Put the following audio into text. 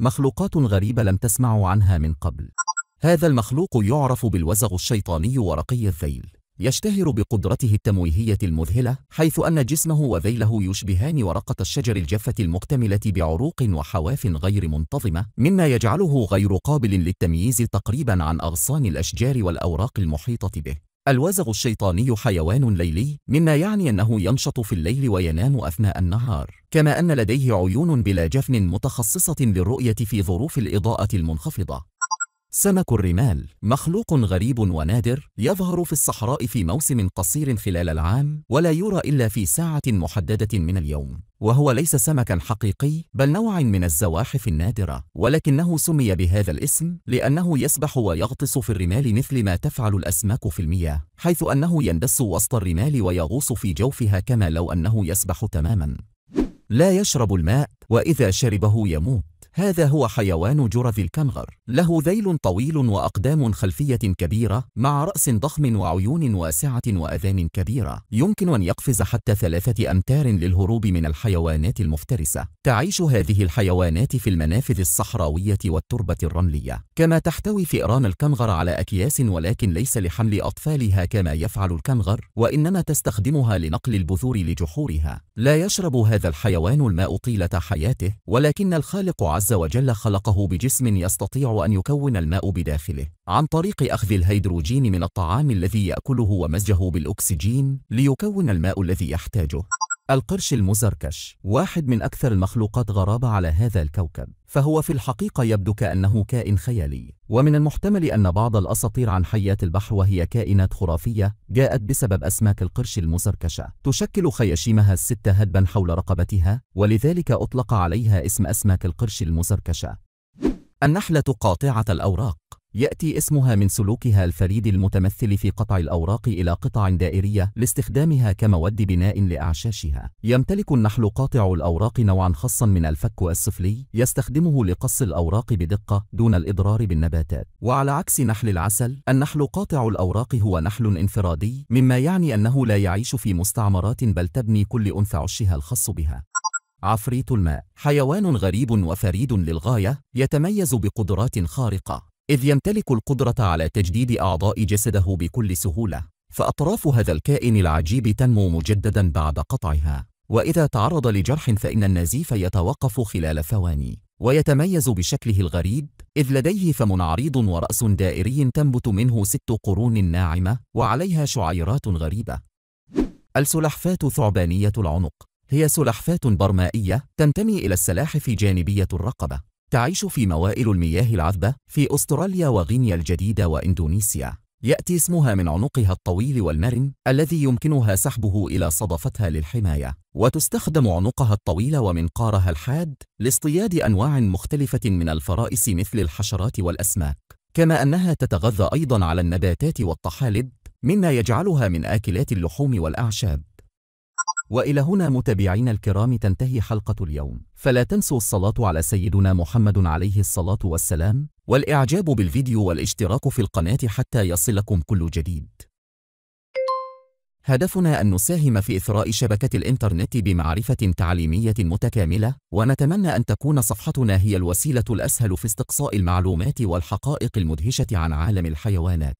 مخلوقات غريبة لم تسمعوا عنها من قبل هذا المخلوق يعرف بالوزغ الشيطاني ورقي الذيل يشتهر بقدرته التمويهية المذهلة حيث أن جسمه وذيله يشبهان ورقة الشجر الجافة المكتملة بعروق وحواف غير منتظمة مما يجعله غير قابل للتمييز تقريبا عن أغصان الأشجار والأوراق المحيطة به الوازغ الشيطاني حيوان ليلي مما يعني أنه ينشط في الليل وينام أثناء النهار كما أن لديه عيون بلا جفن متخصصة للرؤية في ظروف الإضاءة المنخفضة سمك الرمال مخلوق غريب ونادر يظهر في الصحراء في موسم قصير خلال العام ولا يرى إلا في ساعة محددة من اليوم وهو ليس سمكا حقيقي بل نوع من الزواحف النادرة ولكنه سمي بهذا الاسم لأنه يسبح ويغطس في الرمال مثل ما تفعل الأسماك في المياه حيث أنه يندس وسط الرمال ويغوص في جوفها كما لو أنه يسبح تماما لا يشرب الماء وإذا شربه يموت هذا هو حيوان جرذ الكنغر له ذيل طويل وأقدام خلفية كبيرة مع رأس ضخم وعيون واسعة وأذان كبيرة يمكن أن يقفز حتى ثلاثة أمتار للهروب من الحيوانات المفترسة تعيش هذه الحيوانات في المنافذ الصحراوية والتربة الرملية كما تحتوي فئران الكنغر على أكياس ولكن ليس لحمل أطفالها كما يفعل الكنغر وإنما تستخدمها لنقل البذور لجحورها لا يشرب هذا الحيوان الماء طيلة حياته ولكن الخالق عز عز وجل خلقه بجسم يستطيع أن يكون الماء بداخله عن طريق أخذ الهيدروجين من الطعام الذي يأكله ومزجه بالأكسجين ليكون الماء الذي يحتاجه القرش المزركش واحد من أكثر المخلوقات غرابة على هذا الكوكب فهو في الحقيقة يبدو كأنه كائن خيالي ومن المحتمل أن بعض الأساطير عن حياة البحر وهي كائنات خرافية جاءت بسبب أسماك القرش المزركشة تشكل خياشيمها الستة هدبا حول رقبتها ولذلك أطلق عليها اسم أسماك القرش المزركشة النحلة قاطعة الأوراق يأتي اسمها من سلوكها الفريد المتمثل في قطع الأوراق إلى قطع دائرية لاستخدامها كمواد بناء لأعشاشها. يمتلك النحل قاطع الأوراق نوعا خاصا من الفك السفلي يستخدمه لقص الأوراق بدقة دون الإضرار بالنباتات. وعلى عكس نحل العسل، النحل قاطع الأوراق هو نحل انفرادي، مما يعني أنه لا يعيش في مستعمرات بل تبني كل أنثى عشها الخاص بها. عفريت الماء حيوان غريب وفريد للغاية يتميز بقدرات خارقة إذ يمتلك القدرة على تجديد أعضاء جسده بكل سهولة فأطراف هذا الكائن العجيب تنمو مجددا بعد قطعها وإذا تعرض لجرح فإن النزيف يتوقف خلال ثواني ويتميز بشكله الغريب إذ لديه فم عريض ورأس دائري تنبت منه ست قرون ناعمة وعليها شعيرات غريبة السلحفاة ثعبانية العنق هي سلحفاة برمائية تنتمي إلى السلاحف جانبية الرقبة تعيش في موائل المياه العذبة في أستراليا وغينيا الجديدة وإندونيسيا يأتي اسمها من عنقها الطويل والمرن الذي يمكنها سحبه إلى صدفتها للحماية وتستخدم عنقها الطويل ومنقارها الحاد لاصطياد أنواع مختلفة من الفرائس مثل الحشرات والأسماك كما أنها تتغذى أيضا على النباتات والطحالب مما يجعلها من آكلات اللحوم والأعشاب وإلى هنا متابعين الكرام تنتهي حلقة اليوم فلا تنسوا الصلاة على سيدنا محمد عليه الصلاة والسلام والإعجاب بالفيديو والاشتراك في القناة حتى يصلكم كل جديد هدفنا أن نساهم في إثراء شبكة الإنترنت بمعرفة تعليمية متكاملة ونتمنى أن تكون صفحتنا هي الوسيلة الأسهل في استقصاء المعلومات والحقائق المدهشة عن عالم الحيوانات